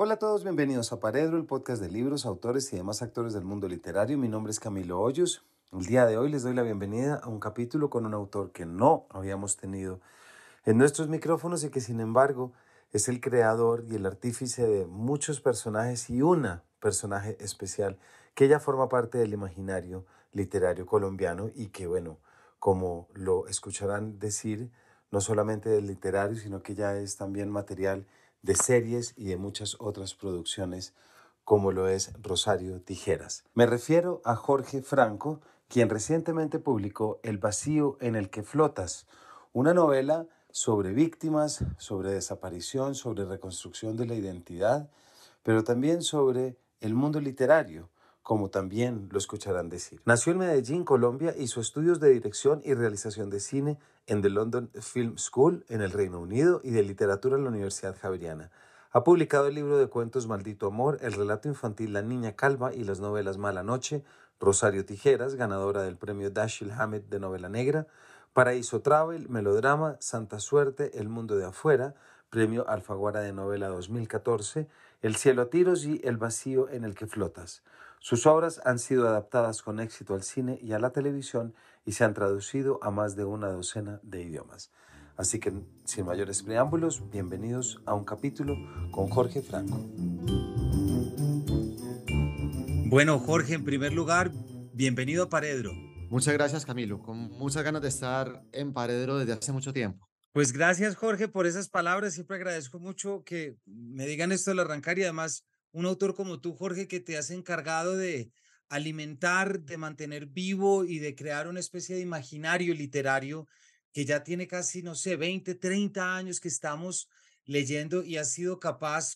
Hola a todos, bienvenidos a Paredro, el podcast de libros, autores y demás actores del mundo literario. Mi nombre es Camilo Hoyos. El día de hoy les doy la bienvenida a un capítulo con un autor que no habíamos tenido en nuestros micrófonos y que sin embargo es el creador y el artífice de muchos personajes y una personaje especial que ya forma parte del imaginario literario colombiano y que bueno, como lo escucharán decir, no solamente del literario, sino que ya es también material de series y de muchas otras producciones como lo es Rosario Tijeras. Me refiero a Jorge Franco, quien recientemente publicó El vacío en el que flotas, una novela sobre víctimas, sobre desaparición, sobre reconstrucción de la identidad, pero también sobre el mundo literario, como también lo escucharán decir. Nació en Medellín, Colombia, hizo estudios de dirección y realización de cine en The London Film School en el Reino Unido y de literatura en la Universidad Javeriana. Ha publicado el libro de cuentos Maldito Amor, el relato infantil La Niña Calva y las novelas Mala Noche, Rosario Tijeras, ganadora del premio Dashiell Hammett de novela negra, Paraíso Travel, Melodrama, Santa Suerte, El Mundo de Afuera, Premio Alfaguara de Novela 2014, El cielo a tiros y El vacío en el que flotas. Sus obras han sido adaptadas con éxito al cine y a la televisión y se han traducido a más de una docena de idiomas. Así que, sin mayores preámbulos, bienvenidos a un capítulo con Jorge Franco. Bueno, Jorge, en primer lugar, bienvenido a Paredro. Muchas gracias, Camilo. Con muchas ganas de estar en Paredro desde hace mucho tiempo. Pues gracias, Jorge, por esas palabras. Siempre agradezco mucho que me digan esto al arrancar y además un autor como tú, Jorge, que te has encargado de alimentar, de mantener vivo y de crear una especie de imaginario literario que ya tiene casi, no sé, 20, 30 años que estamos leyendo y has sido capaz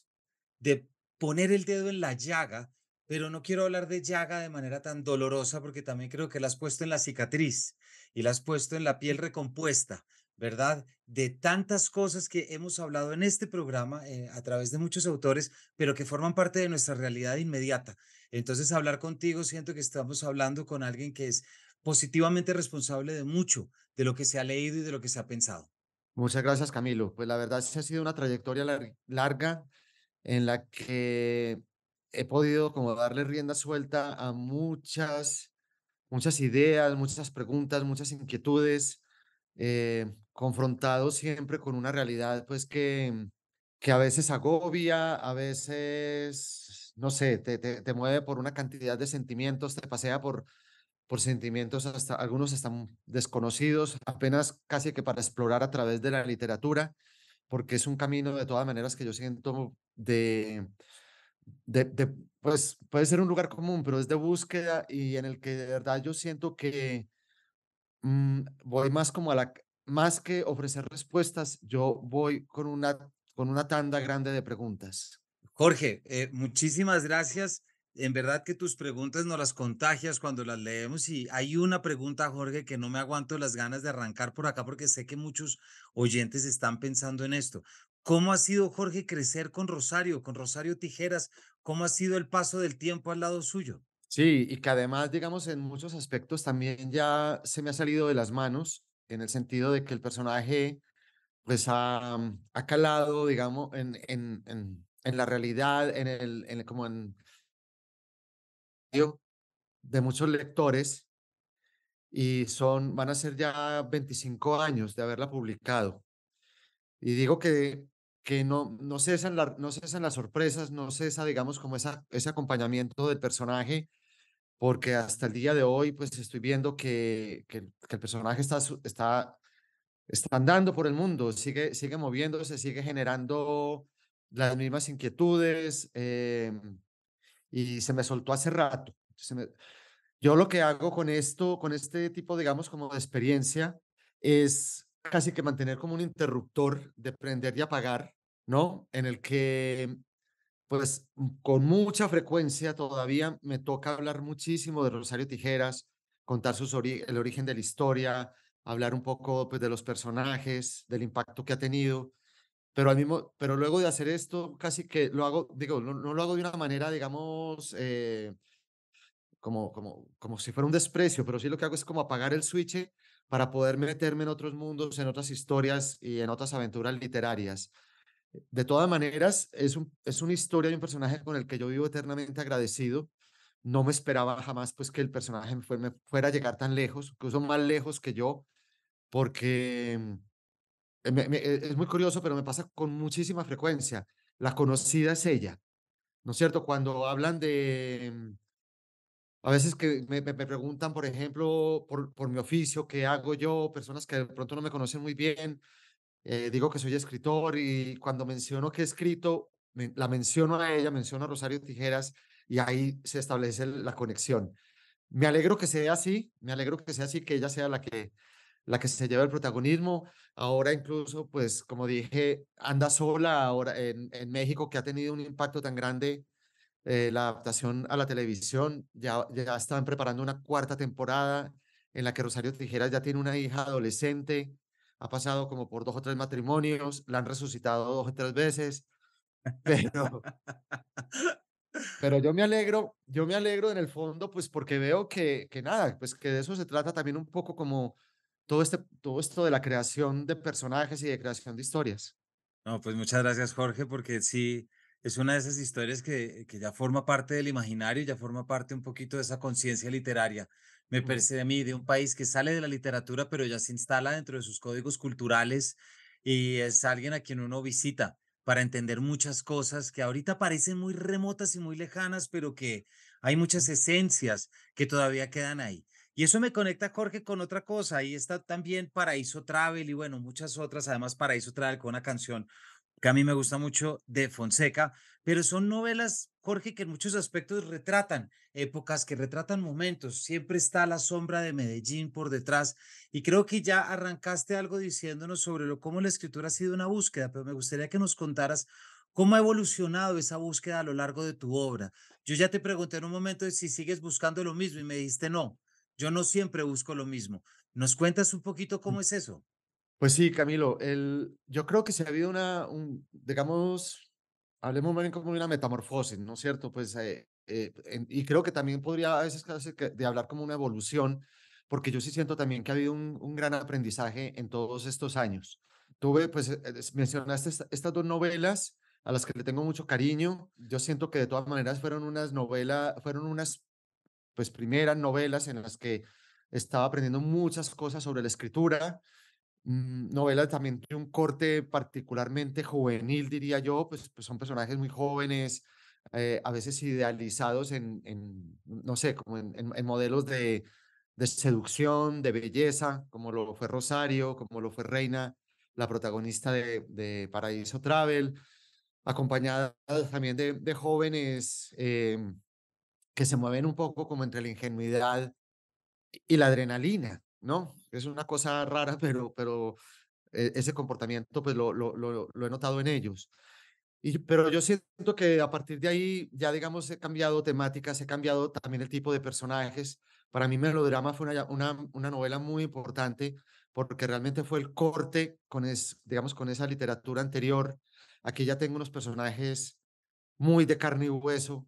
de poner el dedo en la llaga, pero no quiero hablar de llaga de manera tan dolorosa porque también creo que la has puesto en la cicatriz y la has puesto en la piel recompuesta ¿verdad? De tantas cosas que hemos hablado en este programa eh, a través de muchos autores, pero que forman parte de nuestra realidad inmediata. Entonces, hablar contigo, siento que estamos hablando con alguien que es positivamente responsable de mucho de lo que se ha leído y de lo que se ha pensado. Muchas gracias, Camilo. Pues la verdad, sí ha sido una trayectoria larga en la que he podido como darle rienda suelta a muchas, muchas ideas, muchas preguntas, muchas inquietudes eh, confrontado siempre con una realidad pues que, que a veces agobia, a veces, no sé, te, te, mueve por una cantidad de sentimientos, te pasea por, por sentimientos hasta algunos están desconocidos, apenas casi que para explorar a través de la literatura, porque es un camino de todas maneras que yo siento de, de pues puede ser un lugar común, pero es de búsqueda y en el que de verdad yo siento que Mm, voy más como a la, más que ofrecer respuestas, yo voy con una, con una tanda grande de preguntas. Jorge, eh, muchísimas gracias. En verdad que tus preguntas nos las contagias cuando las leemos y hay una pregunta, Jorge, que no me aguanto las ganas de arrancar por acá porque sé que muchos oyentes están pensando en esto. ¿Cómo ha sido, Jorge, crecer con Rosario, con Rosario Tijeras? ¿Cómo ha sido el paso del tiempo al lado suyo? Sí, y que además, digamos, en muchos aspectos también ya se me ha salido de las manos, en el sentido de que el personaje pues ha, mm, ha calado, digamos, en, en, en, la realidad, en el, en como en de muchos lectores, y son, van a ser ya 25 años de haberla publicado. Y digo que, que no, no, cesan la, no cesan las sorpresas, no cesa, digamos, como esa, ese acompañamiento del personaje porque hasta el día de hoy pues estoy viendo que, el personaje está, está, está andando por el mundo, sigue, sigue moviéndose, sigue generando las mismas inquietudes em, y se me soltó hace rato. yo lo que hago con esto, con este tipo, digamos, como de experiencia, es casi que mantener como un interruptor de prender y apagar, ¿no? En el que pues mm, con mucha frecuencia todavía me toca hablar muchísimo de Rosario Tijeras, contar sus el origen de la historia, hablar un poco pues, de los personajes, del impacto que ha tenido. Pero, al mismo, pero luego de hacer esto, casi que lo hago, digo, no, lo hago de una manera, digamos, eh, como, como, como si fuera un desprecio, pero sí lo que hago es como apagar el switch para poder meterme en otros mundos, en otras historias y en otras aventuras literarias. De todas maneras, es, un, es una historia y un personaje con el que yo vivo eternamente agradecido. No me esperaba jamás pues que el personaje me fuera, a llegar tan lejos, que incluso más lejos que yo, porque mm, eh, eh, es muy curioso, pero me pasa con muchísima frecuencia. La conocida es ella, ¿no es cierto? Cuando hablan de... Mm, a veces que me, preguntan, por ejemplo, por, por mi oficio, qué hago yo, personas que de pronto no me conocen muy bien, eh, digo que soy escritor y cuando menciono que he escrito, la menciono a ella, menciono a Rosario Tijeras y ahí se establece la conexión. Me alegro que sea así, me alegro que sea así, que ella sea la que, la que se lleve el protagonismo. Ahora incluso, pues como dije, anda sola ahora en, México, que ha tenido un impacto tan grande eh, la adaptación a la televisión. Ya, ya están preparando una cuarta temporada en la que Rosario Tijeras ya tiene una hija adolescente ha pasado como por dos o tres matrimonios, la han resucitado dos o tres veces, pero, yo me alegro, yo me alegro en el fondo, pues porque veo que, que nada, pues que de eso se trata también un poco como todo, este, todo esto de la creación de personajes y de creación de historias. No, pues muchas gracias Jorge, porque sí, es una de esas historias que, que ya forma parte del imaginario, ya forma parte un poquito de esa conciencia literaria me parece a mí de un país que sale de la literatura, pero ya se instala dentro de sus códigos culturales y es alguien a quien uno visita para entender muchas cosas que ahorita parecen muy remotas y muy lejanas, pero que hay muchas esencias que todavía quedan ahí. Y eso me conecta, Jorge, con otra cosa. Ahí está también Paraíso Travel y bueno, muchas otras. Además, Paraíso Travel con una canción que a mí me gusta mucho de Fonseca, pero son novelas, Jorge, que en muchos aspectos retratan épocas, que retratan momentos. Siempre está la sombra de Medellín por detrás. Y creo que ya arrancaste algo diciéndonos sobre lo, cómo la escritura ha sido una búsqueda, pero me gustaría que nos contaras cómo ha evolucionado esa búsqueda a lo largo de tu obra. Yo ya te pregunté en un momento si sigues buscando lo mismo y me dijiste no. Yo no siempre busco lo mismo. ¿Nos cuentas un poquito cómo mm. es eso? Pues sí, Camilo, el, yo creo que se ha habido una, un, digamos, hablemos bien como de una metamorfosis, ¿no es cierto? Pues, eh, eh, y creo que también podría a veces de hablar como una evolución, porque yo sí siento también que ha habido un, gran aprendizaje en todos estos años. Tuve, pues, eh, mencionaste estas dos novelas a las que le tengo mucho cariño. Yo siento que de todas maneras fueron unas novelas, fueron unas, pues, primeras novelas en las que estaba aprendiendo muchas cosas sobre la escritura, Mm, novela también tiene un corte particularmente juvenil, diría yo, pues, pues son personajes muy jóvenes, eh, a veces idealizados en, no sé, como en, modelos de, seducción, de belleza, como lo fue Rosario, como lo fue Reina, la protagonista de, Paraíso Travel, acompañada también de, jóvenes eh, que se mueven un poco como entre la ingenuidad y la adrenalina, ¿no? es una cosa rara, pero, pero eh, ese comportamiento pues lo, lo, he notado en ellos. Y, pero yo siento que a partir de ahí ya, digamos, he cambiado temáticas, he cambiado también el tipo de personajes. Para mí Melodrama fue una, una, novela muy importante porque realmente fue el corte con, es, digamos, con esa literatura anterior. Aquí ya tengo unos personajes muy de carne y hueso,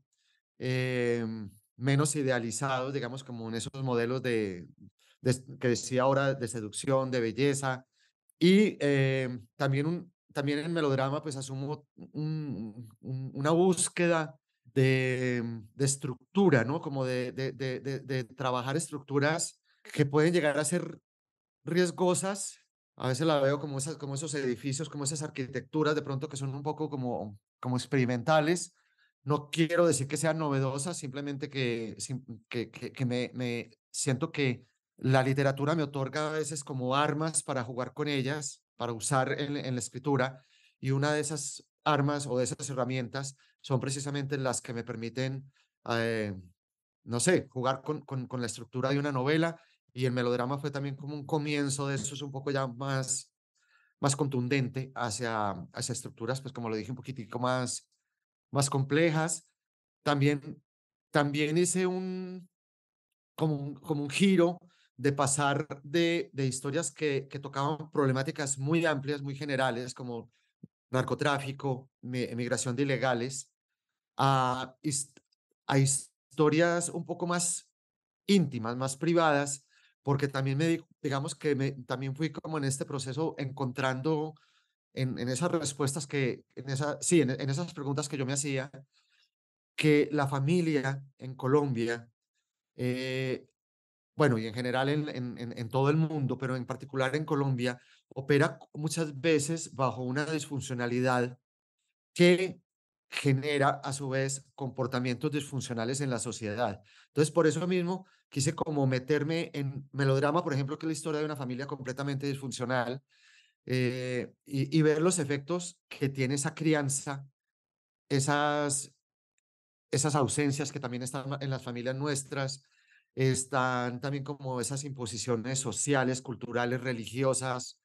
em, menos idealizados, digamos, como en esos modelos de, que decía ahora de seducción, de belleza. Y eh, también, un, también en melodrama, pues asumo una búsqueda mm, de, estructura, ¿no? Como de, de, trabajar estructuras que pueden llegar a ser riesgosas. A veces la veo como, esas, como esos edificios, como esas arquitecturas de pronto que son un poco como, como experimentales, no quiero decir que sean novedosas, simplemente que, que, que me, siento que la literatura me otorga a veces como armas para jugar con ellas, para usar en, la escritura, y una de esas armas o de esas herramientas son precisamente las que me permiten, eh, no sé, jugar con, con, la estructura de una novela, y el melodrama fue también como un comienzo de eso, es un poco ya más, más contundente hacia, hacia estructuras, pues como lo dije, un poquitico más, más complejas. También, también hice un, como un, como un giro de pasar de, historias que, que, tocaban problemáticas muy amplias, muy generales, como narcotráfico, emigración de ilegales, a, a historias un poco más íntimas, más privadas, porque también me, digamos que también fui como en este proceso encontrando en, esas respuestas que, en sí, en, esas preguntas que yo me hacía, que la familia en Colombia eh, bueno, y en general en, todo el mundo, pero en particular en Colombia, opera muchas veces bajo una disfuncionalidad que genera a su vez comportamientos disfuncionales en la sociedad. Entonces, por eso mismo quise como meterme en melodrama, por ejemplo, que es la historia de una familia completamente disfuncional, eh, y, y ver los efectos que tiene esa crianza, esas, esas ausencias que también están en las familias nuestras, están también como esas imposiciones sociales, culturales, religiosas,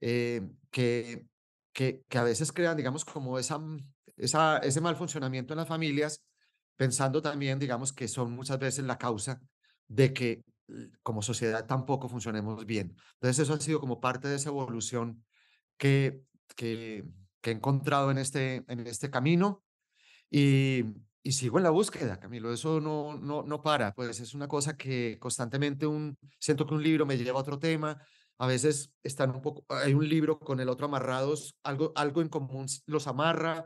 eh, que, que, que, a veces crean, digamos, como esa, mm, esa, ese mal funcionamiento en las familias, pensando también, digamos, que son muchas veces la causa de que como sociedad tampoco funcionemos bien. Entonces eso ha sido como parte de esa evolución que, que, que he encontrado en este, en este camino y, y sigo en la búsqueda, Camilo. Eso no, no, no para. Pues es una cosa que constantemente un, siento que un libro me lleva a otro tema. A veces están un poco, hay un libro con el otro amarrados, algo, algo en común los amarra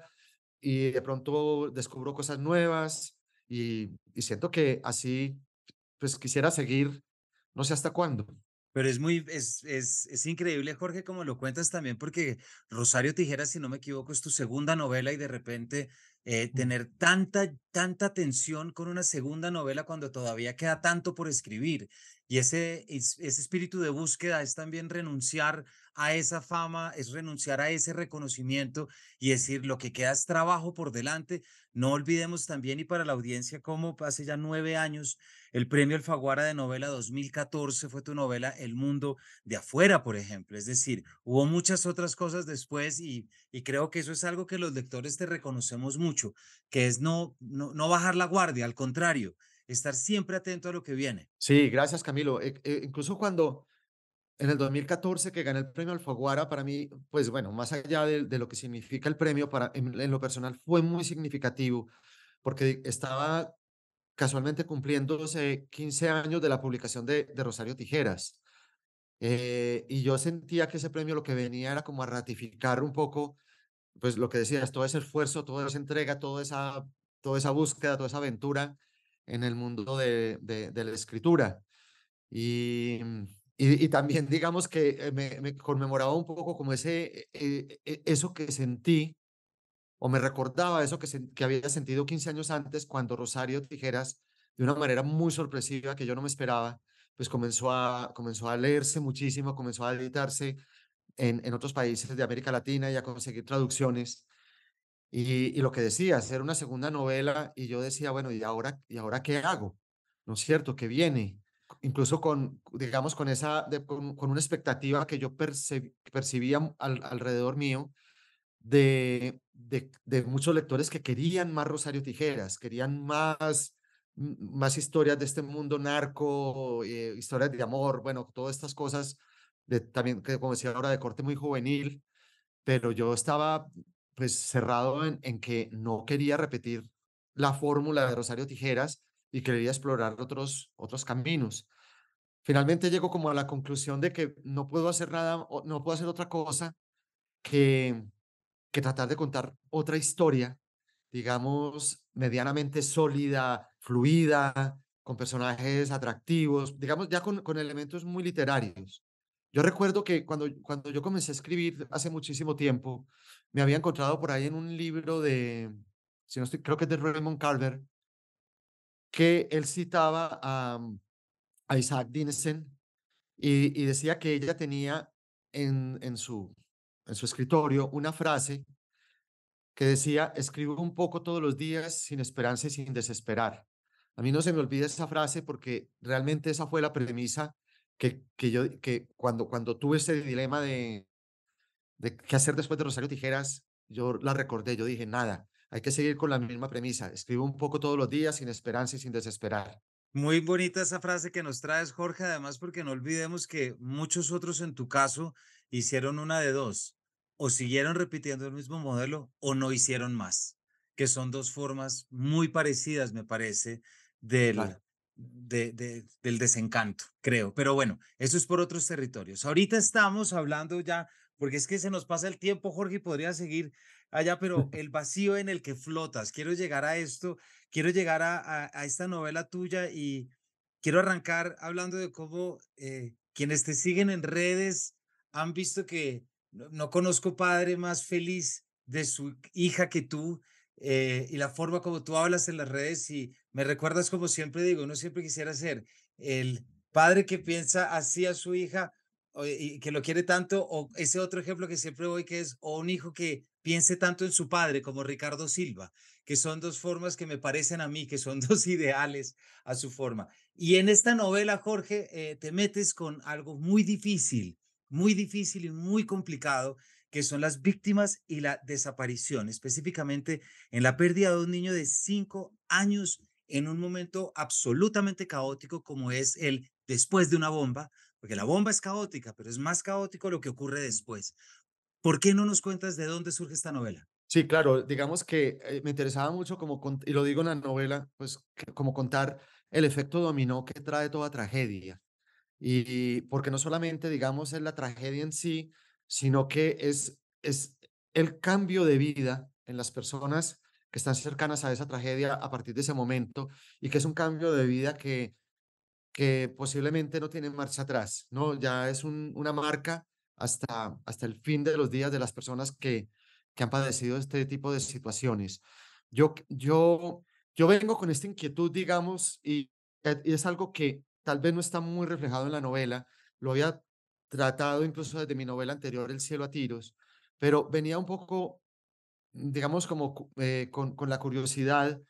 y de pronto descubro cosas nuevas y, siento que así, pues quisiera seguir, no sé hasta cuándo. Pero es muy, es, es, increíble, Jorge, como lo cuentas también, porque Rosario tijera si no me equivoco, es tu segunda novela y de repente eh, mm. tener tanta, tanta tensión con una segunda novela cuando todavía queda tanto por escribir. Y ese, ese espíritu de búsqueda es también renunciar a esa fama, es renunciar a ese reconocimiento y decir lo que queda es trabajo por delante. No olvidemos también y para la audiencia cómo hace ya nueve años el premio Alfaguara de novela 2014 fue tu novela El Mundo de Afuera, por ejemplo. Es decir, hubo muchas otras cosas después y, y creo que eso es algo que los lectores te reconocemos mucho, que es no, no, bajar la guardia, al contrario, estar siempre atento a lo que viene. Sí, gracias Camilo. E, e, incluso cuando en el 2014 que gané el premio Alfaguara, para mí, pues bueno, más allá de, lo que significa el premio, para, en, lo personal fue muy significativo porque estaba casualmente cumpliendo 15 años de la publicación de, Rosario Tijeras. Eh, y yo sentía que ese premio lo que venía era como a ratificar un poco, pues lo que decías, todo ese esfuerzo, toda esa entrega, toda esa, toda esa búsqueda, toda esa aventura en el mundo de, de la escritura. Y y, también, digamos que eh, me, conmemoraba un poco como ese, eh, eh, eso que sentí, o me recordaba eso que, había sentido 15 años antes cuando Rosario Tijeras, de una manera muy sorpresiva que yo no me esperaba, pues comenzó a, comenzó a leerse muchísimo, comenzó a editarse en, en otros países de América Latina y a conseguir traducciones. Y, lo que decía, hacer una segunda novela, y yo decía, bueno, ¿y ahora, ¿y ahora qué hago? ¿No es cierto? ¿Qué viene? incluso con, digamos, con esa, con, una expectativa que yo percibía alrededor mío de, de, muchos lectores que querían más Rosario Tijeras, querían más, más historias de este mundo narco, eh, historias de amor, bueno, todas estas cosas, de, también, que, como decía ahora, de corte muy juvenil, pero yo estaba pues cerrado en que no quería repetir la fórmula de Rosario Tijeras, y quería explorar otros, otros caminos. Finalmente llego como a la conclusión de que no puedo hacer nada, no puedo hacer otra cosa que, que tratar de contar otra historia, digamos, medianamente sólida, fluida, con personajes atractivos, digamos, ya con, con elementos muy literarios. Yo recuerdo que cuando, cuando yo comencé a escribir hace muchísimo tiempo, me había encontrado por ahí en un libro de, creo que es de Raymond Carver, que él citaba a, mm, Isaac Dinesen y, decía que ella tenía en, su, en su escritorio una frase que decía, escribo un poco todos los días sin esperanza y sin desesperar. A mí no se me olvida esa frase porque realmente esa fue la premisa que, que yo, que cuando, cuando tuve ese dilema de, de qué hacer después de Rosario Tijeras, yo la recordé, yo dije, nada, hay que seguir con la misma premisa. Escribo un poco todos los días sin esperanza y sin desesperar. Muy bonita esa frase que nos traes, Jorge, además porque no olvidemos que muchos otros en tu caso hicieron una de dos, o siguieron repitiendo el mismo modelo o no hicieron más, que son dos formas muy parecidas, me parece, del, de, del desencanto, creo. Pero bueno, eso es por otros territorios. Ahorita estamos hablando ya, porque es que se nos pasa el tiempo, Jorge, y podría seguir allá, pero el vacío en el que flotas. Quiero llegar a esto, quiero llegar a, a, esta novela tuya y quiero arrancar hablando de cómo eh, quienes te siguen en redes han visto que no, conozco padre más feliz de su hija que tú. Eh, y la forma como tú hablas en las redes y me recuerdas como siempre digo, uno siempre quisiera ser el padre que piensa así a su hija y que lo quiere tanto o ese otro ejemplo que siempre voy que es o un hijo que piense tanto en su padre como Ricardo Silva, que son dos formas que me parecen a mí, que son dos ideales a su forma. Y en esta novela, Jorge, eh, te metes con algo muy difícil, muy difícil y muy complicado, que son las víctimas y la desaparición, específicamente en la pérdida de un niño de cinco años en un momento absolutamente caótico como es el después de una bomba, porque la bomba es caótica, pero es más caótico lo que ocurre después. ¿Por qué no nos cuentas de dónde surge esta novela? Sí, claro, digamos que eh, me interesaba mucho, como y lo digo en la novela, pues como contar el efecto dominó que trae toda tragedia. Y, porque no solamente, digamos, es la tragedia en sí, sino que es, es el cambio de vida en las personas que están cercanas a esa tragedia a partir de ese momento y que es un cambio de vida que, que posiblemente no tiene marcha atrás, ¿no? Ya es una marca hasta, hasta el fin de los días de las personas que, que han padecido este tipo de situaciones. Yo, yo, yo vengo con esta inquietud, digamos, y, es algo que tal vez no está muy reflejado en la novela, lo había tratado incluso desde mi novela anterior, El cielo a tiros, pero venía un poco, digamos, como eh, con, la curiosidad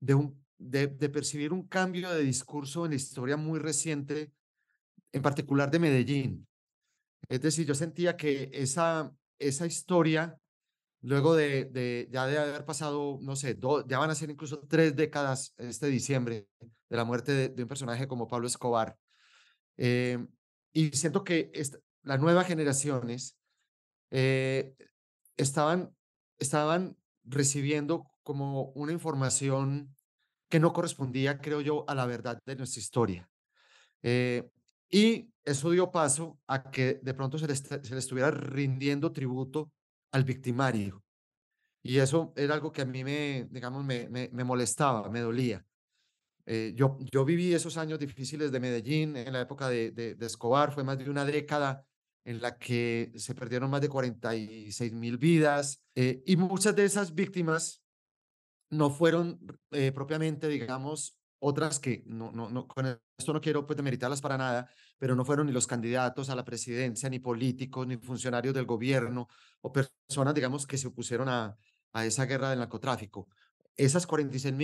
de, un, de, percibir un cambio de discurso en la historia muy reciente, en particular de Medellín. Es decir, yo sentía que esa, esa historia, luego de, ya de haber pasado, no sé, ya van a ser incluso tres décadas este diciembre de la muerte de, un personaje como Pablo Escobar. Eh, y siento que las nuevas generaciones eh, estaban, estaban recibiendo como una información que no correspondía, creo yo, a la verdad de nuestra historia. Eh, y eso dio paso a que de pronto se le, estuviera rindiendo tributo al victimario. Y eso era algo que a mí me, digamos, me, molestaba, me dolía. Eh, yo, yo viví esos años difíciles de Medellín en la época de, Escobar, fue más de una década en la que se perdieron más de 46 mil vidas eh, y muchas de esas víctimas no fueron eh, propiamente, digamos, otras que no, no, no, con esto no quiero pues demeritarlas para nada, pero no fueron ni los candidatos a la presidencia, ni políticos, ni funcionarios del gobierno o personas, digamos, que se opusieron a, a esa guerra del narcotráfico. Esas 46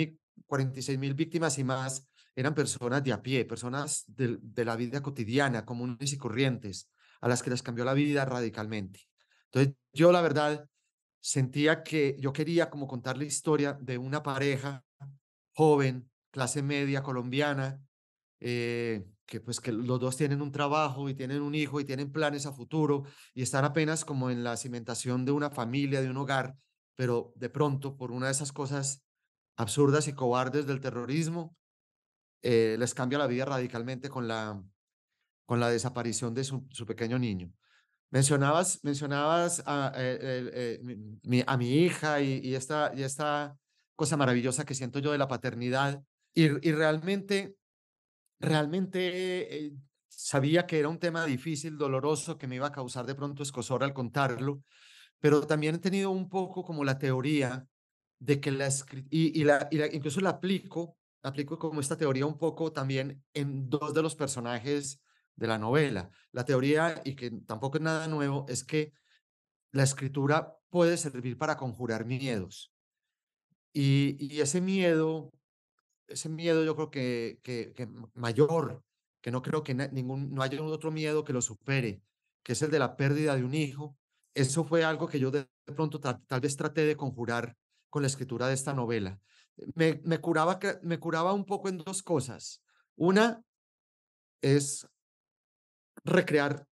mil víctimas y más eran personas de a pie, personas de, de la vida cotidiana, comunes y corrientes, a las que les cambió la vida radicalmente. Entonces, yo la verdad sentía que yo quería como contar la historia de una pareja joven clase media colombiana, eh, que pues que los dos tienen un trabajo y tienen un hijo y tienen planes a futuro y están apenas como en la cimentación de una familia, de un hogar, pero de pronto por una de esas cosas absurdas y cobardes del terrorismo, eh, les cambia la vida radicalmente con la, con la desaparición de su, pequeño niño. Mencionabas, mencionabas a, mi, hija y, esta, y esta cosa maravillosa que siento yo de la paternidad y, y realmente, realmente eh, sabía que era un tema difícil, doloroso, que me iba a causar de pronto escosor al contarlo, pero también he tenido un poco como la teoría de que la, y, y, la, y la, incluso la aplico, aplico como esta teoría un poco también en dos de los personajes de la novela. La teoría, y que tampoco es nada nuevo, es que la escritura puede servir para conjurar miedos. Y, y ese miedo ese miedo yo creo que, que, mayor, que no creo que ningún, no haya otro miedo que lo supere, que es el de la pérdida de un hijo. Eso fue algo que yo de pronto tal, vez traté de conjurar con la escritura de esta novela. Me, me, curaba, me curaba un poco en dos cosas. Una es recrear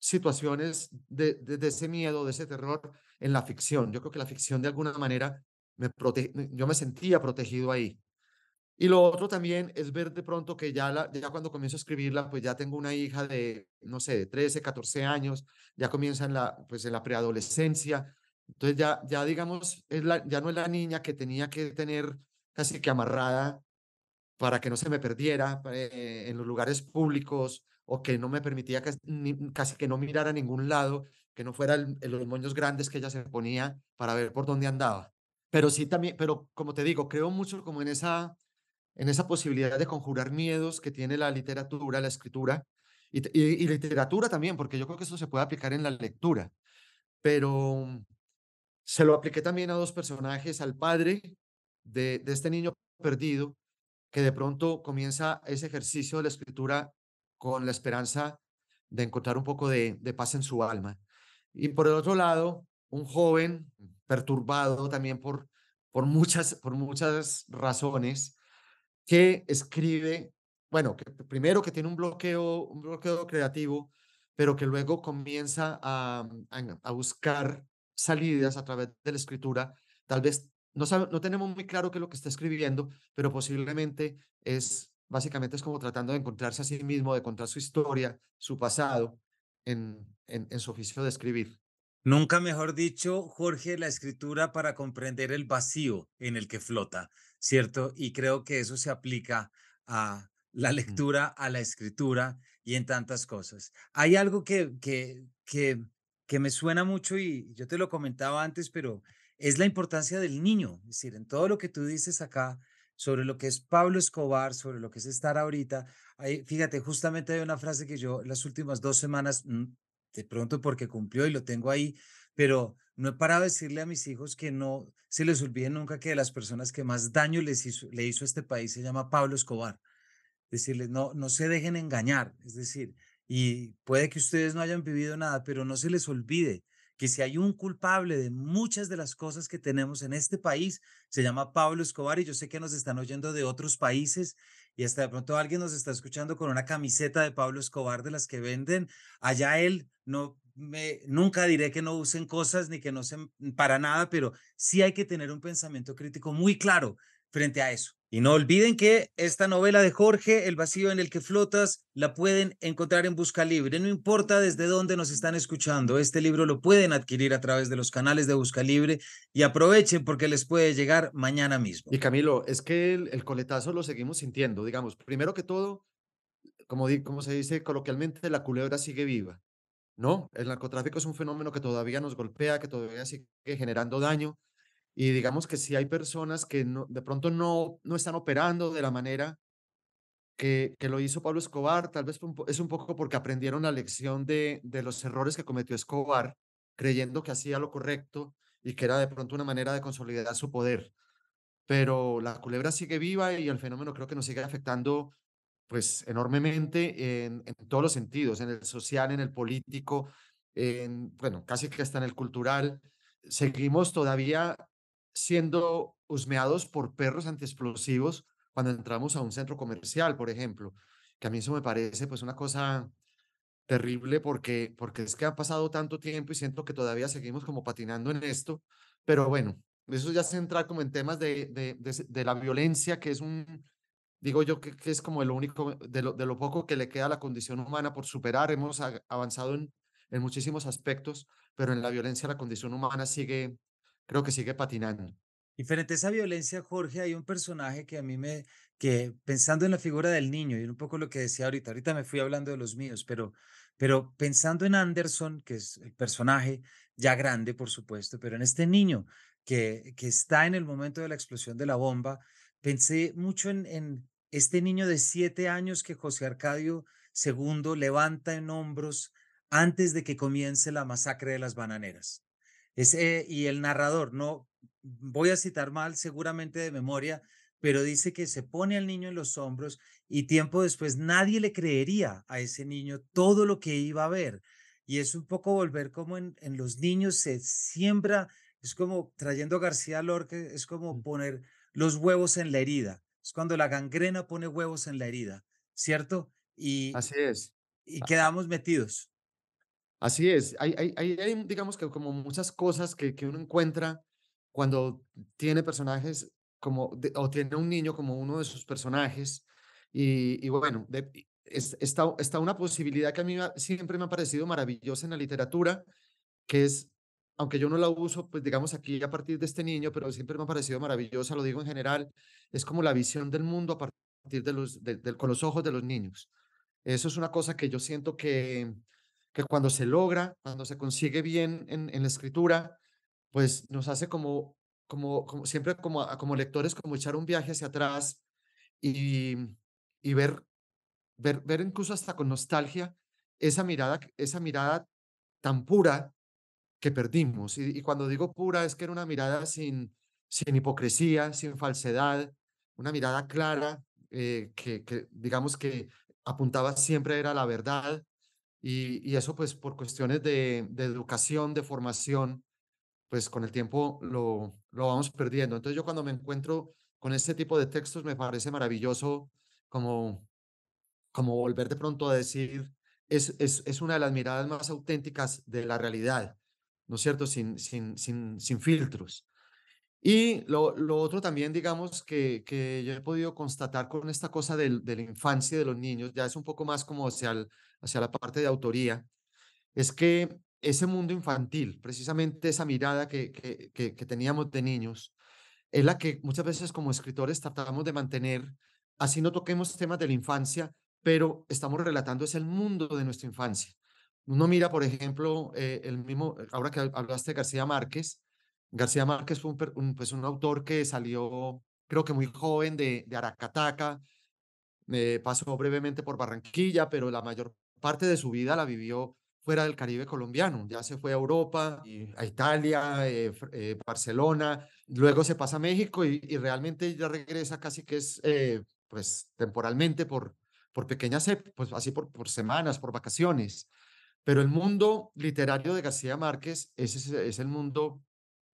situaciones de, de, ese miedo, de ese terror en la ficción. Yo creo que la ficción de alguna manera me yo me sentía protegido ahí. Y lo otro también es ver de pronto que ya, ya cuando comienzo a escribirla, pues ya tengo una hija de, no sé, de 13, 14 años, ya comienza en la, pues en la preadolescencia. Entonces ya, ya digamos, es la, ya no es la niña que tenía que tener casi que amarrada para que no se me perdiera eh, en los lugares públicos o que no me permitía casi, que no mirara a ningún lado, que no fuera en los moños grandes que ella se ponía para ver por dónde andaba. Pero sí también, pero como te digo, creo mucho como en esa en esa posibilidad de conjurar miedos que tiene la literatura, la escritura y, literatura también, porque yo creo que eso se puede aplicar en la lectura. Pero mm, se lo apliqué también a dos personajes, al padre de, este niño perdido, que de pronto comienza ese ejercicio de la escritura con la esperanza de encontrar un poco de, paz en su alma. Y por el otro lado, un joven perturbado también por, muchas, por muchas razones, que escribe, bueno, primero que tiene un bloqueo, un bloqueo creativo, pero que luego comienza a, mm, buscar salidas a través de la escritura, tal vez no, no tenemos muy claro qué es lo que está escribiendo, pero posiblemente es, básicamente es como tratando de encontrarse a sí mismo, de contar su historia, su pasado en, en su oficio de escribir. Nunca mejor dicho, Jorge, la escritura para comprender el vacío en el que flota. ¿cierto? Y creo que eso se aplica a la lectura, a la escritura y en tantas cosas. Hay algo que, que, que, que me suena mucho y yo te lo comentaba antes, pero es la importancia del niño. Es decir, en todo lo que tú dices acá sobre lo que es Pablo Escobar, sobre lo que es estar ahorita, fíjate, justamente hay una frase que yo las últimas dos semanas, mm, de pronto porque cumplió y lo tengo ahí, pero no he parado de decirle a mis hijos que no se les olvide nunca que de las personas que más daño les hizo, le hizo a este país se llama Pablo Escobar. Decirles, no, no se dejen engañar, es decir, y puede que ustedes no hayan vivido nada, pero no se les olvide que si hay un culpable de muchas de las cosas que tenemos en este país, se llama Pablo Escobar y yo sé que nos están oyendo de otros países y hasta de pronto alguien nos está escuchando con una camiseta de Pablo Escobar de las que venden, allá él no nunca diré que no usen cosas ni que no se mm, para nada, pero sí hay que tener un pensamiento crítico muy claro frente a eso. Y no olviden que esta novela de Jorge, El vacío en el que flotas, la pueden encontrar en Busca Libre. No importa desde dónde nos están escuchando, este libro lo pueden adquirir a través de los canales de Busca Libre y aprovechen porque les puede llegar mañana mismo. Y Camilo, es que el, coletazo lo seguimos sintiendo, digamos, primero que todo, como, como se dice coloquialmente, la culebra sigue viva. No, el narcotráfico es un fenómeno que todavía nos golpea, que todavía sigue generando daño. Y digamos que si hay personas que de pronto no, no están operando de la manera que, que lo hizo Pablo Escobar, tal vez es un poco porque aprendieron la lección de, de los errores que cometió Escobar, creyendo que hacía lo correcto y que era de pronto una manera de consolidar su poder. Pero la culebra sigue viva y el fenómeno creo que nos sigue afectando pues enormemente en, todos los sentidos, en el social, en el político, en, bueno, casi que hasta en el cultural. Seguimos todavía siendo husmeados por perros antiexplosivos cuando entramos a un centro comercial, por ejemplo, que a mí eso me parece pues una cosa terrible porque, porque es que ha pasado tanto tiempo y siento que todavía seguimos como patinando en esto, pero bueno, eso ya se entra como en temas de, de, de la violencia, que es un, digo yo que, es como lo único, de lo, poco que le queda a la condición humana por superar. Hemos avanzado en, en muchísimos aspectos, pero en la violencia la condición humana sigue, creo que sigue patinando. Y frente a esa violencia, Jorge, hay un personaje que a mí me, que pensando en la figura del niño, y un poco lo que decía ahorita, ahorita me fui hablando de los míos, pero, pero pensando en Anderson, que es el personaje ya grande, por supuesto, pero en este niño que, que está en el momento de la explosión de la bomba pensé mucho en, este niño de siete años que José Arcadio II levanta en hombros antes de que comience la masacre de las bananeras. Ese, eh, y el narrador, no voy a citar mal seguramente de memoria, pero dice que se pone al niño en los hombros y tiempo después nadie le creería a ese niño todo lo que iba a ver. Y es un poco volver como en, los niños se siembra, es como trayendo a García Lorca, es como mm. poner los huevos en la herida. Es cuando la gangrena pone huevos en la herida, ¿cierto? Y, Así es. Y ah. quedamos metidos. Así es. Hay, hay, digamos que como muchas cosas que, uno encuentra cuando tiene personajes como, o tiene un niño como uno de sus personajes. Y, bueno, está, está una posibilidad que a mí siempre me ha parecido maravillosa en la literatura, que es aunque yo no la uso, pues digamos aquí a partir de este niño, pero siempre me ha parecido maravillosa, lo digo en general, es como la visión del mundo a partir de los, con los ojos de los niños. Eso es una cosa que yo siento que, que cuando se logra, cuando se consigue bien en, la escritura, pues nos hace como, como, como siempre como, como lectores, como echar un viaje hacia atrás y, ver, ver, ver incluso hasta con nostalgia esa mirada, esa mirada tan pura que perdimos. Y, cuando digo pura, es que era una mirada sin, sin hipocresía, sin falsedad, una mirada clara, eh, que, digamos que apuntaba siempre era la verdad. Y, eso pues por cuestiones de, educación, de formación, pues con el tiempo lo, lo vamos perdiendo. Entonces yo cuando me encuentro con este tipo de textos me parece maravilloso como, como volver de pronto a decir, es, es, es una de las miradas más auténticas de la realidad ¿no es cierto? Sin, sin, sin, sin filtros. Y lo, otro también, digamos, que, que, yo he podido constatar con esta cosa del, de la infancia de los niños, ya es un poco más como hacia, hacia la parte de autoría, es que ese mundo infantil, precisamente esa mirada que, que, que, teníamos de niños, es la que muchas veces como escritores tratamos de mantener, así no toquemos temas de la infancia, pero estamos relatando es el mundo de nuestra infancia. Uno mira, por ejemplo, eh, el mismo, ahora que hablaste de García Márquez, García Márquez fue un, pues un autor que salió, creo que muy joven, de, de Aracataca, eh, pasó brevemente por Barranquilla, pero la mayor parte de su vida la vivió fuera del Caribe colombiano. Ya se fue a Europa, a Italia, eh, Barcelona, luego se pasa a México y, realmente ya regresa casi que es, pues, temporalmente por, por pequeñas, pues, así por, por semanas, por vacaciones. Pero el mundo literario de García Márquez es, es el mundo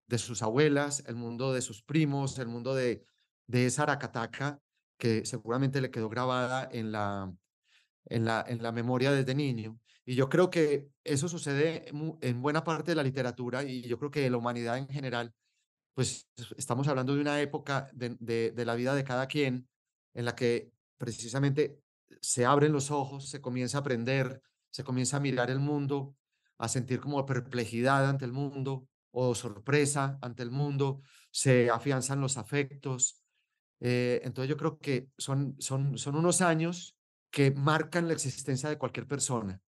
de sus abuelas, el mundo de sus primos, el mundo de, de esa aracataca que seguramente le quedó grabada en la, en la, en la memoria desde niño. Y yo creo que eso sucede en buena parte de la literatura y yo creo que de la humanidad en general, pues estamos hablando de una época de, de la vida de cada quien en la que precisamente se abren los ojos, se comienza a aprender, se comienza a mirar el mundo, a sentir como perplejidad ante el mundo o sorpresa ante el mundo, se afianzan los afectos. Eh, entonces yo creo que son, son, son unos años que marcan la existencia de cualquier persona.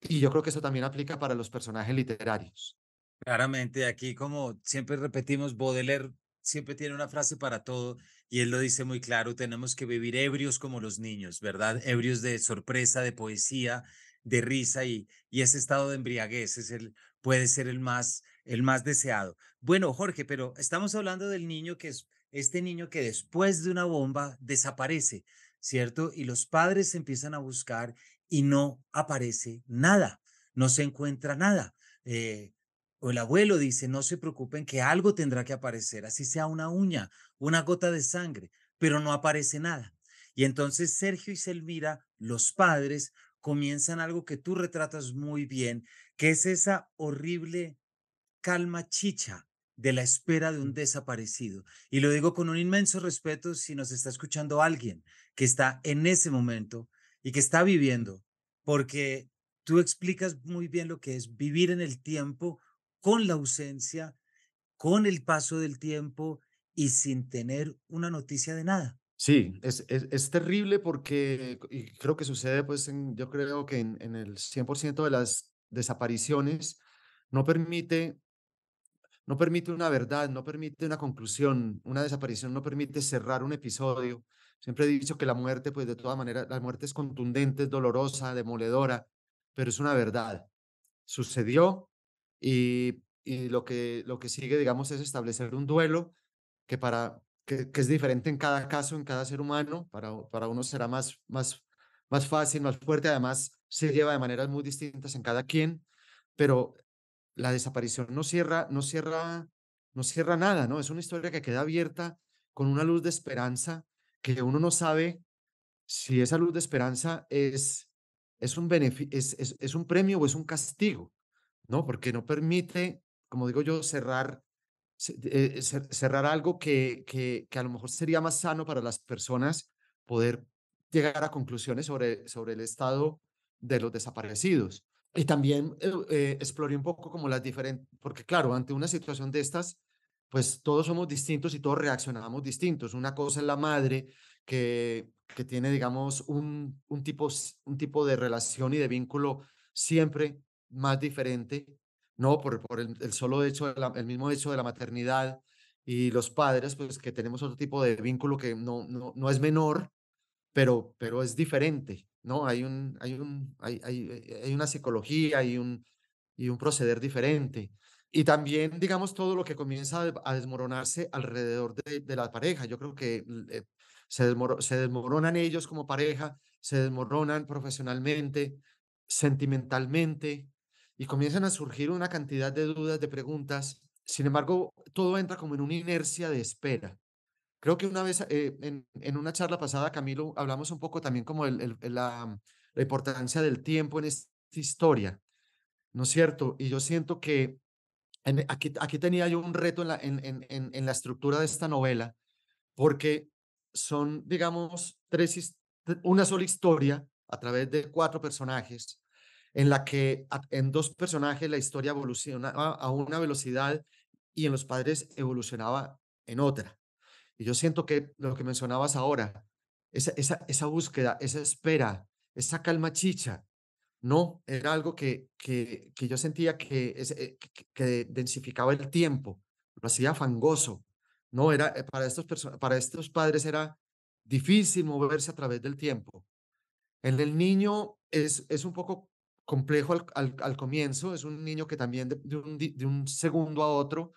Y yo creo que eso también aplica para los personajes literarios. Claramente, aquí como siempre repetimos, Baudelaire siempre tiene una frase para todo y él lo dice muy claro, tenemos que vivir ebrios como los niños, ¿verdad? Ebrios de sorpresa, de poesía, de risa y, y ese estado de embriaguez es el, puede ser el más, el más deseado. Bueno, Jorge, pero estamos hablando del niño que es este niño que después de una bomba desaparece, ¿cierto? Y los padres empiezan a buscar y no aparece nada, no se encuentra nada. Eh, o el abuelo dice, no se preocupen que algo tendrá que aparecer, así sea una uña, una gota de sangre, pero no aparece nada. Y entonces Sergio y Selvira, los padres, comienzan algo que tú retratas muy bien, que es esa horrible calma chicha de la espera de un desaparecido. Y lo digo con un inmenso respeto si nos está escuchando alguien que está en ese momento y que está viviendo, porque tú explicas muy bien lo que es vivir en el tiempo con la ausencia, con el paso del tiempo y sin tener una noticia de nada. Sí, es, es, terrible porque creo que sucede, pues yo creo que en, el 100% de las desapariciones no permite, no permite una verdad, no permite una conclusión, una desaparición no permite cerrar un episodio. Siempre he dicho que la muerte, pues de toda manera la muerte es contundente, es dolorosa, demoledora, pero es una verdad. Sucedió y, lo, que, lo que sigue, digamos, es establecer un duelo que para, que, es diferente en cada caso, en cada ser humano. Para, para uno será más, más, más fácil, más fuerte. Además, se lleva de maneras muy distintas en cada quien, pero la desaparición no cierra, no cierra, no cierra nada, ¿no? Es una historia que queda abierta con una luz de esperanza que uno no sabe si esa luz de esperanza es, es, un, es, es, un premio o es un castigo, ¿no? Porque no permite, como digo yo, cerrar eh, eh, cerrar algo que, que, que, a lo mejor sería más sano para las personas poder llegar a conclusiones sobre, sobre el estado de los desaparecidos. Y también eh, exploré un poco como las diferentes, porque claro, ante una situación de estas, pues todos somos distintos y todos reaccionamos distintos. Una cosa es la madre que, que tiene, digamos, un, un, tipo, un tipo de relación y de vínculo siempre más diferente ¿no? Por, por el, solo hecho, el mismo hecho de la maternidad y los padres, pues que tenemos otro tipo de vínculo que no, no, es menor, pero, pero es diferente, ¿no? Hay, un, hay, un, hay, hay, hay una psicología y un, y un proceder diferente. Y también, digamos, todo lo que comienza a desmoronarse alrededor de, la pareja. Yo creo que eh, se, se desmoronan ellos como pareja, se desmoronan profesionalmente, sentimentalmente, y comienzan a surgir una cantidad de dudas, de preguntas. Sin embargo, todo entra como en una inercia de espera. Creo que una vez eh, en, una charla pasada, Camilo, hablamos un poco también como el, la, importancia del tiempo en esta historia, ¿no es cierto? Y yo siento que aquí, aquí tenía yo un reto en la, en, en la estructura de esta novela, porque son, digamos, tres, una sola historia a través de cuatro personajes en la que en dos personajes la historia evolucionaba a una velocidad y en los padres evolucionaba en otra. Y yo siento que lo que mencionabas ahora, esa, esa, esa búsqueda, esa espera, esa calma chicha, no, era algo que, que, que yo sentía que, eh, que, densificaba el tiempo, lo hacía fangoso. No, era, eh, para, estos para estos padres era difícil moverse a través del tiempo. En el niño es, es un poco complejo al, comienzo, es un niño que también de, un, segundo a otro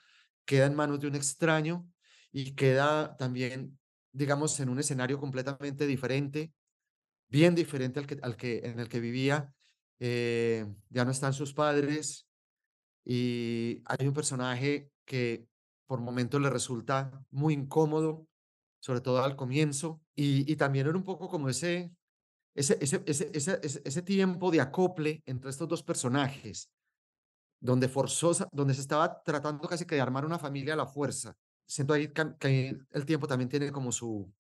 queda en manos de un extraño y queda también, digamos, en un escenario completamente diferente, bien diferente al que, al que en el que vivía. Eh, ya no están sus padres y hay un personaje que por momentos le resulta muy incómodo, sobre todo al comienzo, y, y también era un poco como ese ese, ese, ese, ese, tiempo de acople entre estos dos personajes, donde forzosa, donde se estaba tratando casi que de armar una familia a la fuerza, siento ahí que el tiempo también tiene como su,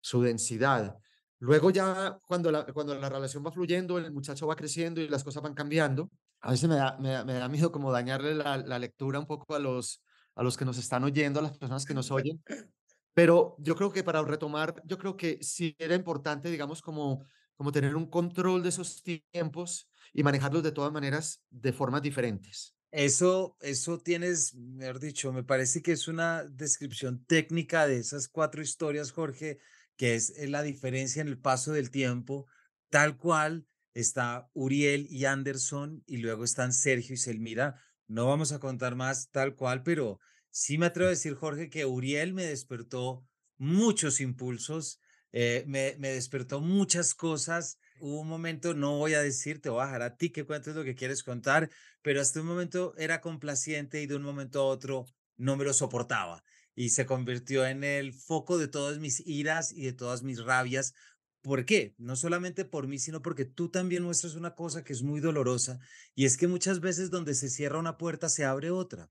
su densidad. Luego ya cuando la, cuando la relación va fluyendo, el muchacho va creciendo y las cosas van cambiando. A veces me da, me me da miedo como dañarle la, la, lectura un poco a los, a los que nos están oyendo, a las personas que nos oyen. Pero yo creo que para retomar, yo creo que sí era importante, digamos, como como tener un control de esos tiempos y manejarlos de todas maneras de formas diferentes. Eso, eso tienes, mejor dicho, me parece que es una descripción técnica de esas cuatro historias, Jorge, que es eh, la diferencia en el paso del tiempo, tal cual está Uriel y Anderson y luego están Sergio y Selmira. No vamos a contar más tal cual, pero sí me atrevo a decir, Jorge, que Uriel me despertó muchos impulsos eh, me, me, despertó muchas cosas. Hubo un momento, no voy a decirte te voy a dejar a ti que cuentes lo que quieres contar, pero hasta un momento era complaciente y de un momento a otro no me lo soportaba y se convirtió en el foco de todas mis iras y de todas mis rabias. ¿Por qué? No solamente por mí, sino porque tú también muestras una cosa que es muy dolorosa y es que muchas veces donde se cierra una puerta se abre otra.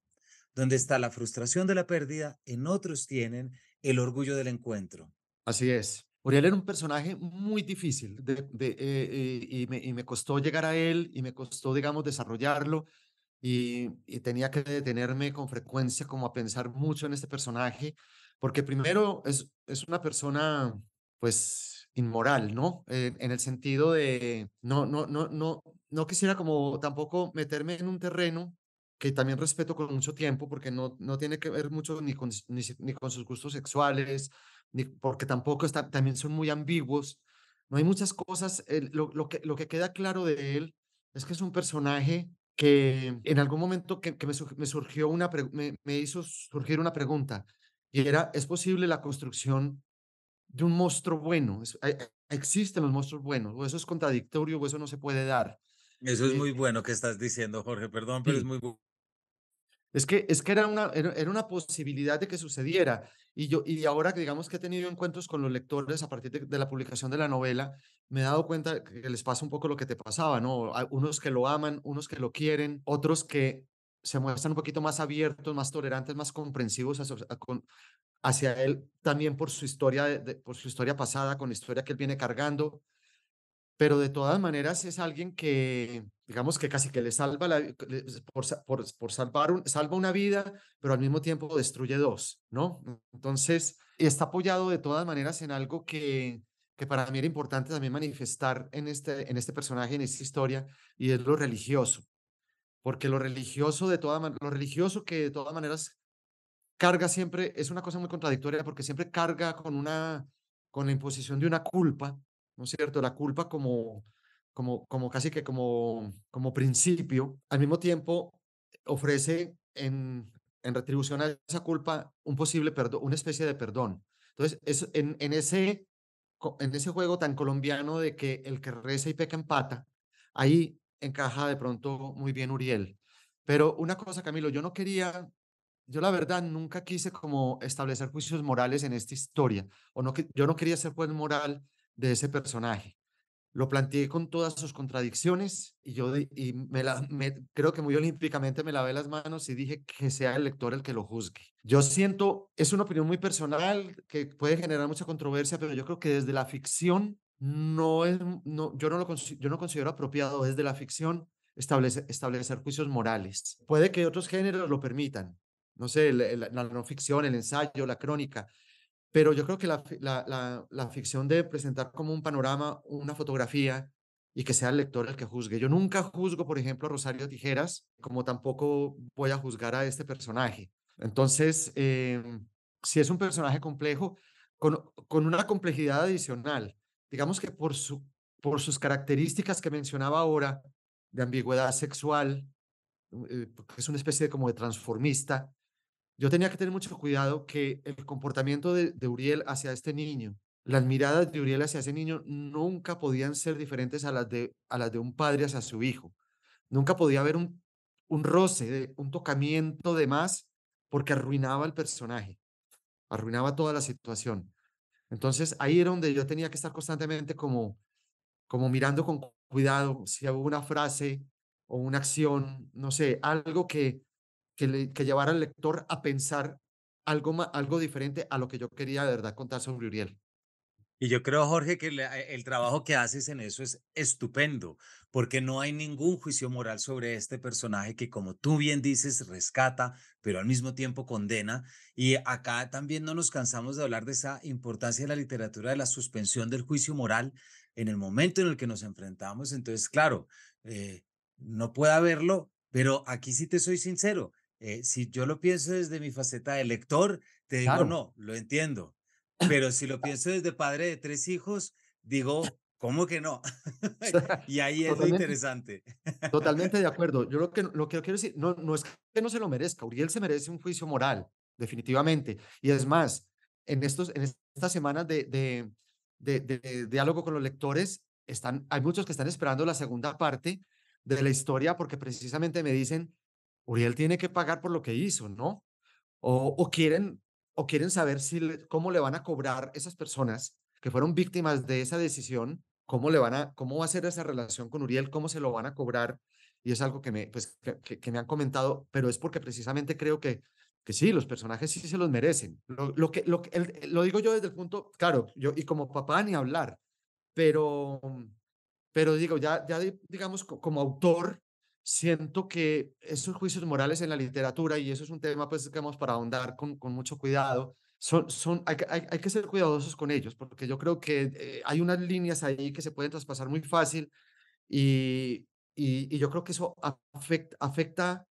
Donde está la frustración de la pérdida, en otros tienen el orgullo del encuentro. Así es. Uriel era un personaje muy difícil de, eh, y, me, y, me, costó llegar a él y me costó, digamos, desarrollarlo y, tenía que detenerme con frecuencia como a pensar mucho en este personaje, porque primero es, es una persona, pues, inmoral, ¿no? Eh, en el sentido de, no, no, no, no, no quisiera como tampoco meterme en un terreno que también respeto con mucho tiempo, porque no, no tiene que ver mucho ni ni, ni con sus gustos sexuales, porque tampoco está, también son muy ambiguos. No hay muchas cosas. lo, lo, que, lo que queda claro de él es que es un personaje que en algún momento que, que me, surgió una me, me, hizo surgir una pregunta y era es posible la construcción de un monstruo bueno eh, eh, existen los monstruos buenos o eso es contradictorio o eso no se puede dar eso es eh, muy bueno que estás diciendo Jorge perdón pero es muy es que, es que era, una, era, una posibilidad de que sucediera. Y, yo, y ahora digamos que he tenido encuentros con los lectores a partir de, la publicación de la novela, me he dado cuenta que les pasa un poco lo que te pasaba, ¿no? unos que lo aman, unos que lo quieren, otros que se muestran un poquito más abiertos, más tolerantes, más comprensivos hacia, él también por su historia, por su historia pasada, con la historia que él viene cargando pero de todas maneras es alguien que, digamos que casi que le salva pues, por, salvar salva una vida, pero al mismo tiempo destruye dos, ¿no? Entonces, está apoyado de todas maneras en algo que, que para mí era importante también manifestar en este, en este personaje, en esta historia, y es lo religioso. Porque lo religioso, de todas lo religioso que de todas maneras carga siempre, es una cosa muy contradictoria porque siempre carga con una, con la imposición de una culpa, ¿no es cierto? La culpa como, como, como casi que como, como principio, al mismo tiempo eh, ofrece en, en retribución a esa culpa un posible perdón, una especie de perdón. Entonces, es, en, en, ese, en ese juego tan colombiano de que el que reza y peca empata, ahí encaja de pronto muy bien Uriel. Pero una cosa, Camilo, yo no quería, yo la verdad nunca quise como establecer juicios morales en esta historia, o no, yo no quería ser juez moral de ese personaje. Lo planteé con todas sus contradicciones y yo y me creo que muy olímpicamente me lavé las manos y dije que sea el lector el que lo juzgue. Yo siento, es una opinión muy personal que puede generar mucha controversia, pero yo creo que desde la ficción no es, no, yo, no lo, no considero apropiado desde la ficción establecer, juicios morales. Puede que otros géneros lo permitan, no sé, la, no ficción, el ensayo, la crónica, pero yo creo que la, ficción de presentar como un panorama, una fotografía y que sea el lector el que juzgue. Yo nunca juzgo, por ejemplo, a Rosario Tijeras, como tampoco voy a juzgar a este personaje. Entonces, em, si es un personaje complejo, con, una complejidad adicional, digamos que por, sus características que mencionaba ahora, de ambigüedad sexual, eh, es una especie como de transformista, yo tenía que tener mucho cuidado que el comportamiento de, Uriel hacia este niño, las miradas de Uriel hacia ese niño nunca podían ser diferentes a las de, a las de un padre hacia su hijo. Nunca podía haber un, un roce, un tocamiento de más, porque arruinaba el personaje, arruinaba toda la situación. Entonces ahí era donde yo tenía que estar constantemente como, como mirando con cuidado si había una frase o una acción, no sé, algo que que, llevara al lector a pensar algo, algo diferente a lo que yo quería de verdad contar sobre Uriel. Y yo creo, Jorge, que e, el trabajo que haces en eso es estupendo, porque no hay ningún juicio moral sobre este personaje que, como tú bien dices, rescata, pero al mismo tiempo condena. Y acá también no nos cansamos de hablar de esa importancia de la literatura, de la suspensión del juicio moral en el momento en el que nos enfrentamos. Entonces, claro, eh, no puede haberlo, pero aquí sí te soy sincero, eh, si yo lo pienso desde mi faceta de lector, te digo, no, lo entiendo. Pero si lo pienso desde padre de tres hijos, digo, ¿cómo que no? y ahí es lo interesante. totalmente de acuerdo. Yo lo que, lo quiero decir, no, no es que no se lo merezca. Uriel se merece un juicio moral, definitivamente. Y es más, en, estos, en estas semanas de, de, de, diálogo con los lectores, están, hay muchos que están esperando la segunda parte de la historia porque precisamente me dicen, Uriel tiene que pagar por lo que hizo, ¿no? O, quieren, o quieren saber cómo le van a cobrar esas personas que fueron víctimas de esa decisión, cómo le van a, cómo va a ser esa relación con Uriel, cómo se lo van a cobrar. Y es algo que me, pues, que, me han comentado, pero es porque precisamente creo que, que sí, los personajes sí se los merecen. Lo, que, lo, lo digo yo desde el punto, claro, yo y como papá ni hablar, pero, pero digo, ya, ya digamos como autor, siento que esos juicios morales en la literatura, y eso es un tema pues, que vamos para ahondar con, con mucho cuidado, son, son, hay, hay, hay, que ser cuidadosos con ellos, porque yo creo que eh, hay unas líneas ahí que se pueden traspasar muy fácil y, y, yo creo que eso afecta, afecta,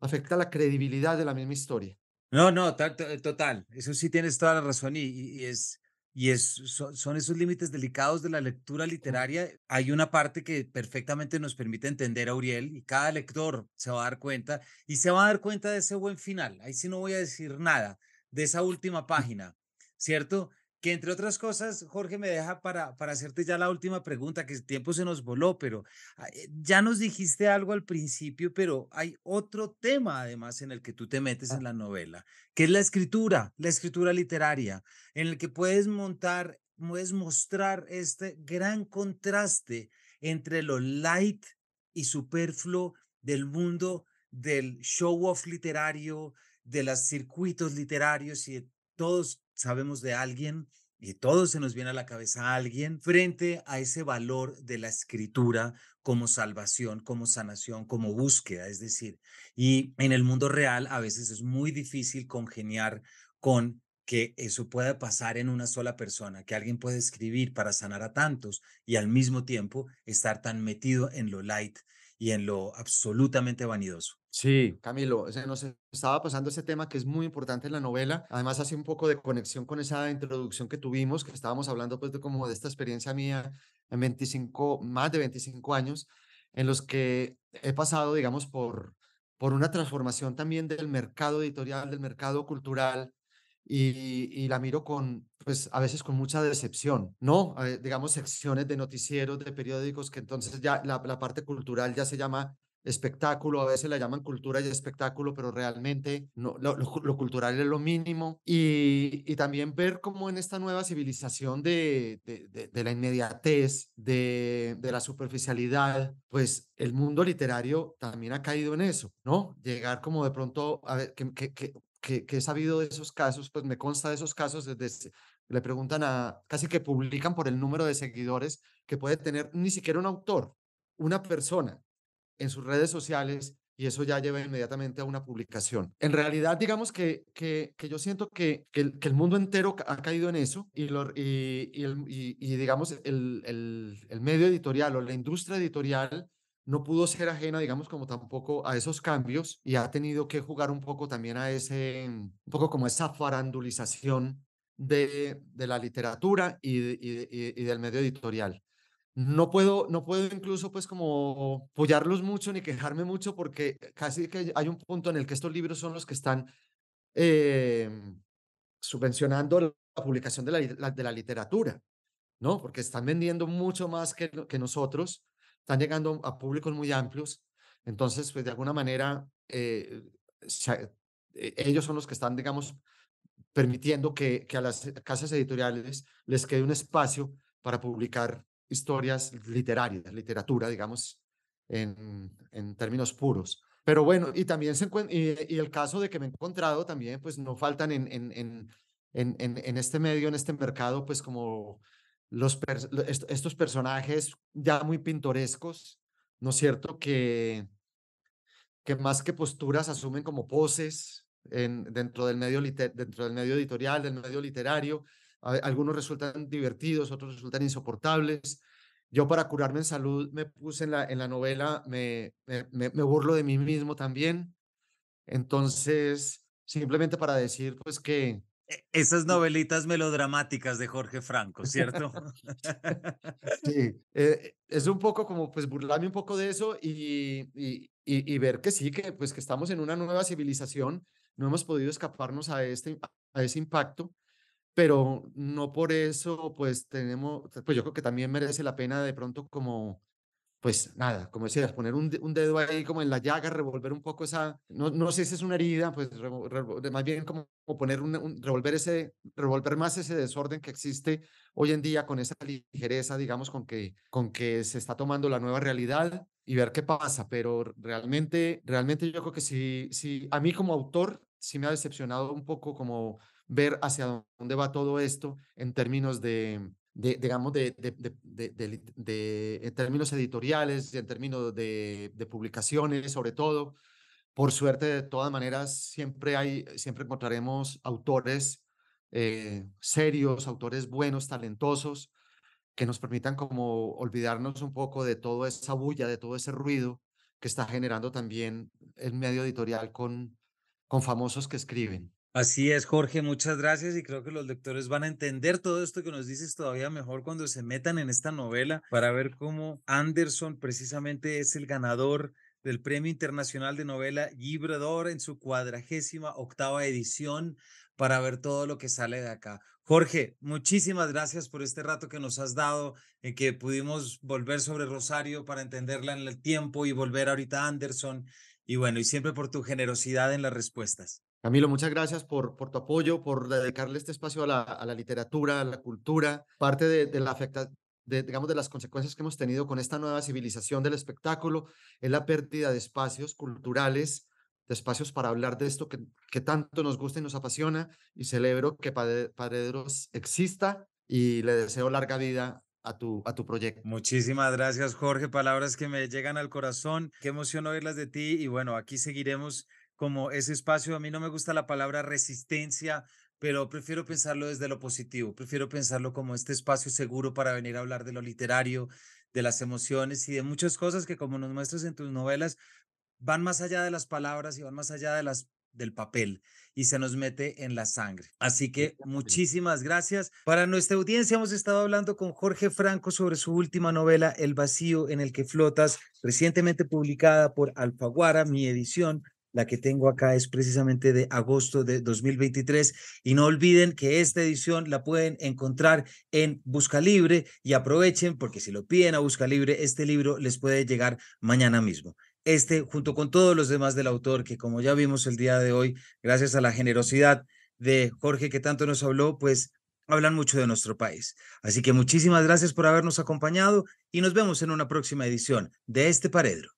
afecta la credibilidad de la misma historia. No, no, total, Eso sí tienes toda la razón y, y es, y son, son, esos límites delicados de la lectura literaria. Hay una parte que perfectamente nos permite entender a Uriel y cada lector se va a dar cuenta y se va a dar cuenta de ese buen final. Ahí sí no voy a decir nada de esa última página, ¿cierto? que entre otras cosas, Jorge, me deja para, para hacerte ya la última pregunta, que el tiempo se nos voló, pero ah, eh, ya nos dijiste algo al principio, pero hay otro tema además en el que tú te metes ah. en la novela, que es la escritura, la escritura literaria, en el que puedes montar, puedes mostrar este gran contraste entre lo light y superfluo del mundo del show off literario, de los circuitos literarios y de todos sabemos de alguien y todo se nos viene a la cabeza a alguien frente a ese valor de la escritura como salvación, como sanación, como búsqueda, es decir, y en el mundo real a veces es muy difícil congeniar con que eso pueda pasar en una sola persona, que alguien puede escribir para sanar a tantos y al mismo tiempo estar tan metido en lo light y en lo absolutamente vanidoso. Sí, Camilo, nos e-, estaba pasando ese tema que es muy importante en la novela. Además, hace un poco de conexión con esa introducción que tuvimos, que estábamos hablando pues de como de esta experiencia mía en 25, más de 25 años, en los que he pasado, digamos, por, por una transformación también del mercado editorial, del mercado cultural, y, la miro con, pues a veces con mucha decepción, ¿no? digamos, secciones de noticieros, de periódicos, que entonces ya la, parte cultural ya se llama espectáculo, a veces la llaman cultura y espectáculo, pero realmente no, lo, cultural es lo mínimo. Y, y, también ver cómo en esta nueva civilización de, de, de, la inmediatez, de, de la superficialidad, pues el mundo literario también ha caído en eso, ¿no? Llegar como de pronto, a ver, que, que que, he sabido de esos casos, pues me consta de esos casos, desde, le preguntan a, casi que publican por el número de seguidores que puede tener ni siquiera un autor, una persona en sus redes sociales y eso ya lleva inmediatamente a una publicación. En realidad, digamos que, que, yo siento que, el, mundo entero ha caído en eso y, lo, y, digamos, el, el, medio editorial o la industria editorial no pudo ser ajena, digamos, como tampoco a esos cambios y ha tenido que jugar un poco también a ese, mm, un poco como esa farandulización de, de la literatura y, y, del medio editorial. No puedo, no puedo incluso pues como apoyarlos mucho ni quejarme mucho porque casi que hay un punto en el que estos libros son los que están em, subvencionando la publicación de la, literatura, ¿no? Porque están vendiendo mucho más que, que nosotros están llegando a públicos muy amplios. Entonces, pues de alguna manera, eh, eh, ellos son los que están, digamos, permitiendo que, que, a las casas editoriales les quede un espacio para publicar historias literarias, literatura, digamos, en, en términos puros. Pero bueno, y también se y, y, el caso de que me he encontrado también, pues no faltan en, en, en, en, en este medio, en este mercado, pues como los estos personajes ya muy pintorescos, ¿no es cierto? Que, que más que posturas asumen como poses en, dentro, del medio dentro del medio editorial, del medio literario. Algunos resultan divertidos, otros resultan insoportables. Yo para curarme en salud me puse en la, en la novela, me, me, me burlo de mí mismo también. Entonces, simplemente para decir pues que, e, esas novelitas melodramáticas de Jorge Franco, ¿cierto? sí, eh, es un poco como pues burlarme un poco de eso y, y, ver que sí, que pues que estamos en una nueva civilización, no hemos podido escaparnos a, este, a ese impacto, pero no por eso pues tenemos, pues yo creo que también merece la pena de pronto como pues nada, como decías, poner un, dedo ahí como en la llaga, revolver un poco esa, no, no sé si es una herida, pues más bien como poner un, revolver ese, revolver más ese desorden que existe hoy en día con esa ligereza, digamos, con que, con que se está tomando la nueva realidad y ver qué pasa, pero realmente, realmente yo creo que si sí, a mí como autor sí me ha decepcionado un poco como ver hacia dónde va todo esto en términos de, de, digamos, de, de, en términos editoriales, en términos de, publicaciones, sobre todo. Por suerte, de todas maneras, siempre, hay, siempre encontraremos autores eh, serios, autores buenos, talentosos, que nos permitan como olvidarnos un poco de toda esa bulla, de todo ese ruido que está generando también el medio editorial con, con famosos que escriben. Así es, Jorge, muchas gracias y creo que los lectores van a entender todo esto que nos dices todavía mejor cuando se metan en esta novela para ver cómo Anderson precisamente es el ganador del Premio Internacional de Novela Librador en su cuadragésima octava edición para ver todo lo que sale de acá. Jorge, muchísimas gracias por este rato que nos has dado, en eh, que pudimos volver sobre Rosario para entenderla en el tiempo y volver ahorita a Anderson. Y bueno, y siempre por tu generosidad en las respuestas. Camilo, muchas gracias por, tu apoyo, por dedicarle este espacio a la, literatura, a la cultura, parte de, de, digamos, de las consecuencias que hemos tenido con esta nueva civilización del espectáculo es la pérdida de espacios culturales, de espacios para hablar de esto que, tanto nos gusta y nos apasiona. Y celebro que Paredros exista y le deseo larga vida a tu, a tu proyecto. Muchísimas gracias, Jorge. Palabras que me llegan al corazón. Qué emoción oírlas de ti. Y bueno, aquí seguiremos como ese espacio. A mí no me gusta la palabra resistencia, pero prefiero pensarlo desde lo positivo, prefiero pensarlo como este espacio seguro para venir a hablar de lo literario, de las emociones y de muchas cosas que como nos muestras en tus novelas van más allá de las palabras y van más allá de las del papel y se nos mete en la sangre. Así que muchísimas gracias. Para nuestra audiencia hemos estado hablando con Jorge Franco sobre su última novela, El vacío en el que flotas, recientemente publicada por Alfaguara, mi edición. La que tengo acá es precisamente de agosto de 2023. Y no olviden que esta edición la pueden encontrar en Busca Libre y aprovechen porque si lo piden a Busca Libre, este libro les puede llegar mañana mismo este junto con todos los demás del autor, que como ya vimos el día de hoy, gracias a la generosidad de Jorge que tanto nos habló, pues hablan mucho de nuestro país. Así que muchísimas gracias por habernos acompañado y nos vemos en una próxima edición de este Paredro.